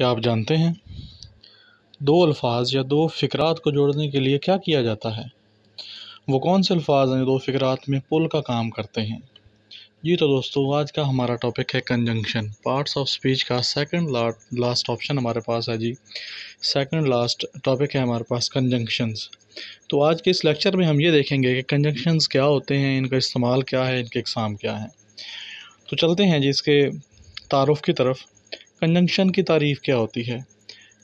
क्या आप जानते हैं दो अल्फाज या दो फ़िक्रात को जोड़ने के लिए क्या किया जाता है वो कौन से अल्फाज हैं दो फ़िक्रात में पुल का काम करते हैं जी तो दोस्तों आज का हमारा टॉपिक है कंजंक्शन पार्ट्स ऑफ स्पीच का सेकंड लास्ट ऑप्शन हमारे पास है जी सेकंड लास्ट टॉपिक है हमारे पास कंजंक्शंस तो आज के इस लेक्चर में हम ये देखेंगे कि कंजंक्शंस क्या होते हैं इनका इस्तेमाल क्या है इनके इकसाम क्या हैं तो चलते हैं जी इसके तारफ़ की तरफ कंजंक्शन की तारीफ़ क्या होती है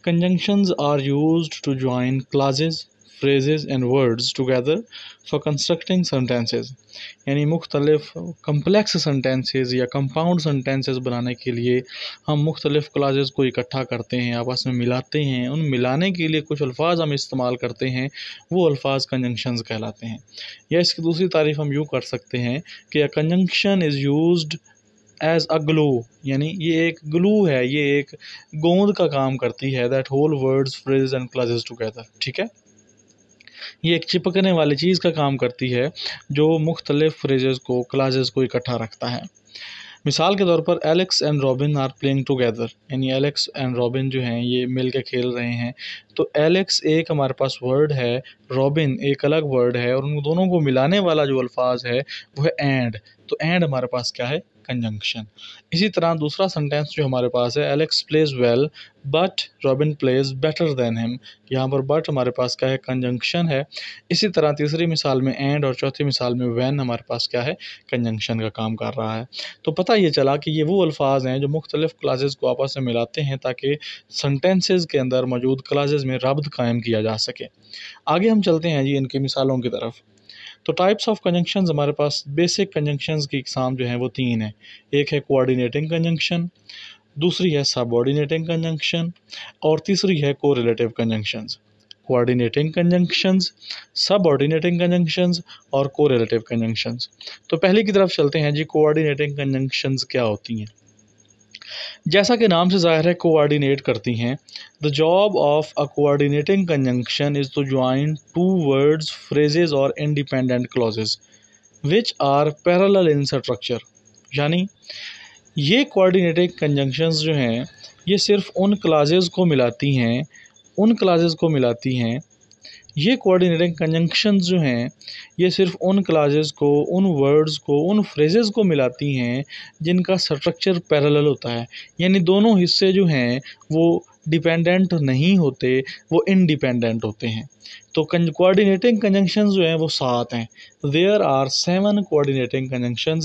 conjunctions are used to join clauses phrases and words together for constructing sentences यानी मुख्तलिफ कम्प्लेक्स सेंटेंसेस या कंपाउंड सेंटेंसेस बनाने के लिए हम मुख्तलिफ क्लाजेस को इकट्ठा करते हैं आपस में मिलाते हैं उन मिलाने के लिए कुछ अल्फाज हम इस्तेमाल करते हैं वो अल्फाज कंजंक्शंस कहलाते हैं या इसकी दूसरी तारीफ हम यूँ कर सकते हैं कि conjunction is use as a glue यानी ये एक ग्लू है ये एक गोंद का काम करती है that hold words phrase and clauses together ठीक है ये एक चिपकने वाली चीज़ का काम करती है जो मुख्तलिफ फ्रेजेस को क्लासेज को इकट्ठा रखता है मिसाल के तौर पर Alex and Robin are playing together यानी एलेक्स एंड रॉबिन जो हैं ये मिल के खेल रहे हैं तो एलेक्स एक हमारे पास वर्ड है रॉबिन एक अलग वर्ड है और उन दोनों को मिलाने वाला जो अल्फाज है वो है एंड तो एंड हमारे पास क्या है कंजंक्शन इसी तरह दूसरा सेंटेंस जो हमारे पास है Alex plays well but Robin plays better than him यहाँ पर बट हमारे पास क्या है कंजंक्शन है इसी तरह तीसरी मिसाल में एंड और चौथी मिसाल में वैन हमारे पास क्या है कंजंक्शन का काम कर रहा है तो पता ये चला कि ये वो अल्फाज हैं जो मुख्तलिफ़ क्लासेज को आपस में मिलाते हैं ताकि सेंटेंसेज के अंदर मौजूद क्लासेज में रबत कायम किया जा सके आगे हम चलते हैं जी इनकी मिसालों की तरफ तो टाइप्स ऑफ कंजंक्शन हमारे पास बेसिक कंजंक्शन की इकसाम जो है वो तीन है एक है कोऑर्डिनेटिंग कंजंक्शन दूसरी है सबऑर्डिनेटिंग कंजंक्शन और तीसरी है correlative conjunctions coordinating sub subordinating conjunction और को रिलेटिव कंजंक्शन तो पहले की तरफ चलते हैं जी कोऑर्डिनेटिंग कन्जंक्शन क्या होती हैं जैसा कि नाम से ज़ाहिर है कोऑर्डिनेट करती हैं the job of a coordinating conjunction is to join two words phrases और independent clauses which are parallel in structure यानी ये कोऑर्डिनेटिंग कंजंक्शंस जो हैं ये सिर्फ उन क्लाजेज़ को मिलाती हैं उन क्लाजेज़ को मिलाती हैं ये कोऑर्डिनेटिंग कंजंक्शन जो हैं ये सिर्फ उन क्लाजेस को उन वर्ड्स को उन फ्रेजेस को मिलाती हैं जिनका स्ट्रक्चर पैरेलल होता है यानी दोनों हिस्से जो हैं वो डिपेंडेंट नहीं होते वो इनडिपेंडेंट होते हैं तो कोऑर्डिनेटिंग कंजंक्शन जो हैं वो सात हैं there are seven coordinating conjunction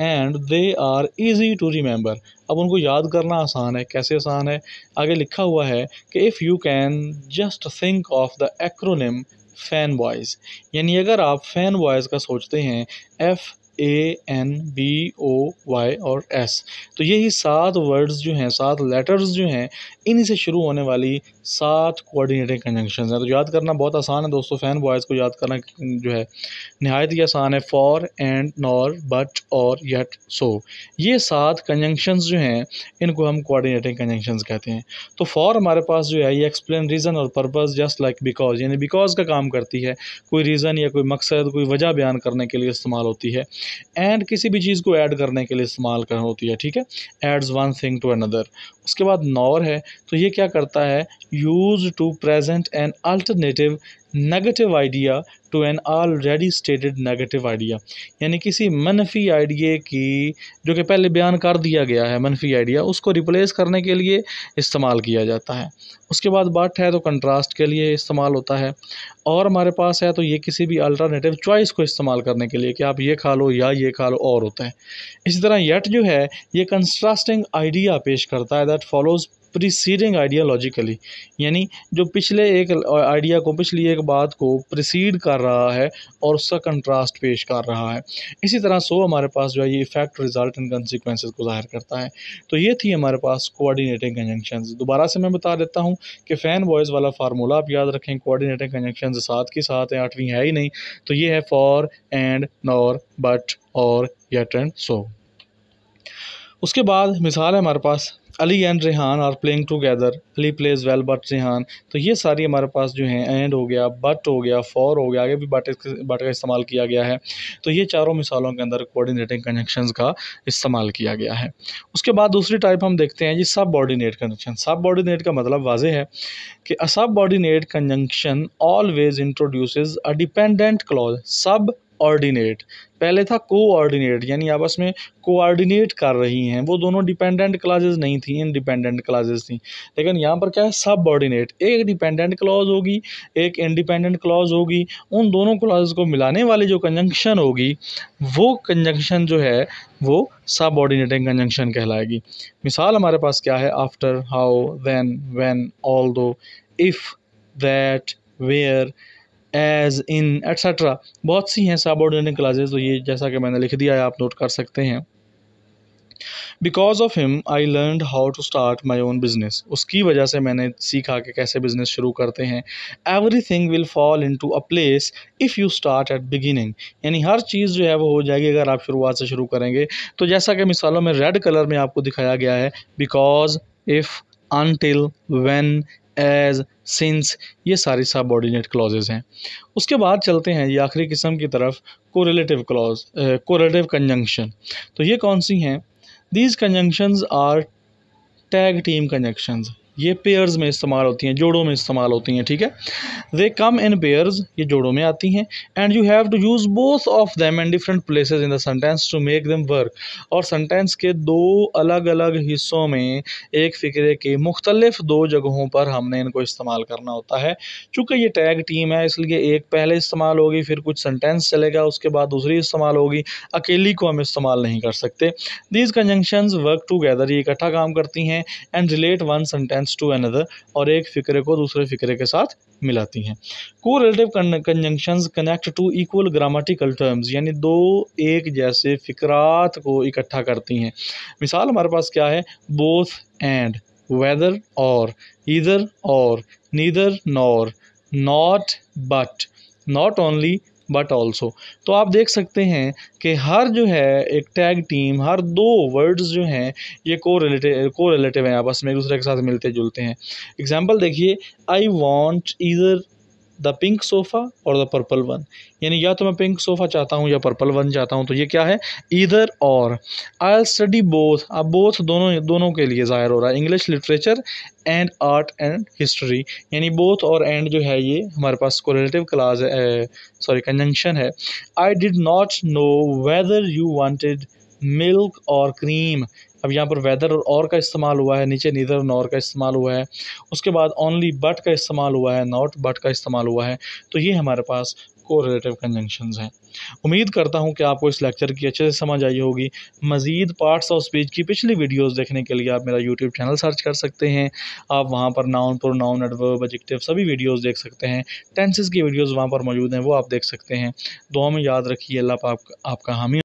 and they are easy to remember अब उनको याद करना आसान है कैसे आसान है आगे लिखा हुआ है कि if you can just think of the acronym fan boys यानी अगर आप फ़ैन बॉयज़ का सोचते हैं F A N B O Y और एस तो यही सात वर्ड्स जो हैं सात लेटर्स जो हैं इन्हीं से शुरू होने वाली सात कोऑर्डिनेटिंग कंजंक्शन हैं तो याद करना बहुत आसान है दोस्तों फ़ैन बॉयज़ को याद करना जो है नहायत ही आसान है for and nor but or yet so ये सात कंजंक्शन जो हैं इनको हम कोऑर्डिनेटिंग कंजंक्शन कहते हैं तो फॉर हमारे पास जो है ये एक्सप्लेन रीज़न और पर्पज़ जस्ट लाइक बिकॉज यानी बिकॉज का काम करती है कोई रीज़न या कोई मकसद कोई वजह बयान करने के लिए इस्तेमाल होती है एंड किसी भी चीज़ को ऐड करने के लिए इस्तेमाल कर होती है ठीक है adds one thing to another उसके बाद नॉर है तो ये क्या करता है use to present an alternative negative idea to an already stated negative idea यानी किसी मनफी आइडिए की जो कि पहले बयान कर दिया गया है मनफी आइडिया उसको रिप्लेस करने के लिए इस्तेमाल किया जाता है उसके बाद बट है तो कंट्रास्ट के लिए इस्तेमाल होता है और हमारे पास है तो ये किसी भी अल्टरनेटिव चॉइस को इस्तेमाल करने के लिए कि आप ये खा लो या ये खा लो और होता है इसी तरह यट जो है ये कंस्ट्रास्टिंग आइडिया पेश करता है that follows preceding idea logically यानी जो पिछले एक आइडिया को पिछली एक बात को प्रिसीड कर रहा है और उसका कंट्रास्ट पेश कर रहा है इसी तरह सो हमारे पास जो है ये इफेक्ट रिजल्ट एंड कंसिक्वेंस को ज़ाहिर करता है तो ये थी हमारे पास कोऑर्डिनेटिंग कंजंक्शन दोबारा से मैं बता देता हूँ कि फ़ैन बॉयज़ वाला फार्मूला आप याद रखें कोऑर्डिनेटिंग कंजंक्शन सात की सात है आठवीं है ही नहीं तो ये है for and nor but or yet and so उसके बाद मिसाल है हमारे पास Ali and Rehan are playing together Ali plays well but Rehan तो ये सारी हमारे पास जो हैं एंड हो गया बट हो गया फॉर हो गया आगे भी बट बट का इस्तेमाल किया गया है तो ये चारों मिसालों के अंदर कोऑर्डिनेटिंग कन्जंक्शन का इस्तेमाल किया गया है उसके बाद दूसरी टाइप हम देखते हैं ये सब ऑर्डिनेट कंजंक्शन सब बॉर्डिनेट का मतलब वाजे है कि subordinate conjunction always introduce a dependent clause subordinate पहले था कोऑर्डिनेट यानी आपस में कोऑर्डिनेट कर रही हैं वो दोनों डिपेंडेंट क्लाजेज नहीं थी इनडिपेंडेंट क्लाजेज थी लेकिन यहाँ पर क्या है सब ऑर्डिनेट एक डिपेंडेंट क्लॉज होगी एक इनडिपेंडेंट क्लॉज होगी उन दोनों क्लॉज को मिलाने वाली जो कंजंक्शन होगी वो कंजंक्शन जो है वो सब ऑर्डिनेटिंग कंजंक्शन कहलाएगी मिसाल हमारे पास क्या है after how when when although if that where as in etcetera बहुत सी हैं सबऑर्डिनेट क्लाजेज तो ये जैसा कि मैंने लिख दिया है आप नोट कर सकते हैं because of him I learn how to start my own business उसकी वजह से मैंने सीखा कि कैसे बिजनेस शुरू करते हैं everything will fall into a place if you start at beginning यानी हर चीज़ जो है वो हो जाएगी अगर आप शुरुआत से शुरू करेंगे तो जैसा कि मिसालों में रेड कलर में आपको दिखाया गया है because if until when as since ये सारी सब ऑर्डिनेट क्लॉजेज हैं उसके बाद चलते हैं ये आखिरी किस्म की तरफ कोरेटिव क्लॉज कोरेटिव कंजंक्शन तो ये कौन सी हैं these conjunctions are tag team conjunctions ये पेयर्स में इस्तेमाल होती हैं जोड़ों में इस्तेमाल होती हैं ठीक है दे कम इन पेयर्स ये जोड़ों में आती हैं and you have to use both of them and different places in the sentence to make them work और सेंटेंस के दो अलग अलग हिस्सों में एक फ़िक्रे के मुख्तलिफ दो जगहों पर हमने इनको इस्तेमाल करना होता है चूँकि ये टैग टीम है इसलिए एक पहले इस्तेमाल होगी फिर कुछ सेंटेंस चलेगा उसके बाद दूसरी इस्तेमाल होगी अकेली को हम इस्तेमाल नहीं कर सकते दीज कंजंक्शंस वर्क टूगेदर ये इकट्ठा काम करती हैं and relate one sentence sense to another और एक फ़िक्रे को दूसरे फ़िक्रे के साथ मिलाती हैं correlative conjunction connect to equal grammatical terms यानी दो एक जैसे फ़िक्रात को इकट्ठा करती हैं मिसाल हमारे पास क्या है both and weather or either or neither nor not but not only but also तो आप देख सकते हैं कि हर जो है एक टैग टीम हर दो वर्ड्स जो हैं ये को रिलेटिव को रिलेटिव हैं आपस में एक दूसरे के साथ मिलते जुलते हैं एग्जाम्पल देखिए I want either the pink sofa or the purple one यानी या तो मैं पिंक सोफ़ा चाहता हूँ या पर्पल वन चाहता हूँ तो ये क्या है either or I study both अब बोथ दोनों दोनों के लिए ज़ाहिर हो रहा है English literature and art and history यानी बोथ और एंड जो है ये हमारे पास को रिलेटिव क्लास है सॉरी कंजंक्शन है I did not know whether you wanted milk or cream अब यहाँ पर वेदर और और का इस्तेमाल हुआ है नीचे नीदर नॉर का इस्तेमाल हुआ है उसके बाद ओनली बट का इस्तेमाल हुआ है नॉट बट का इस्तेमाल हुआ है तो ये हमारे पास को रिलेटिव कंजंक्शंस हैं उम्मीद करता हूँ कि आपको इस लेक्चर की अच्छे से समझ आई होगी मज़ीद पार्ट्स ऑफ स्पीच की पिछली वीडियोस देखने के लिए आप मेरा यूट्यूब चैनल सर्च कर सकते हैं आप वहाँ पर noun pronoun adverb adjective सभी वीडियोस देख सकते हैं टेंसेस की वीडियोस वहाँ पर मौजूद हैं वो आप देख सकते हैं दुआ में याद रखिए अल्लाह पाक आपका हामी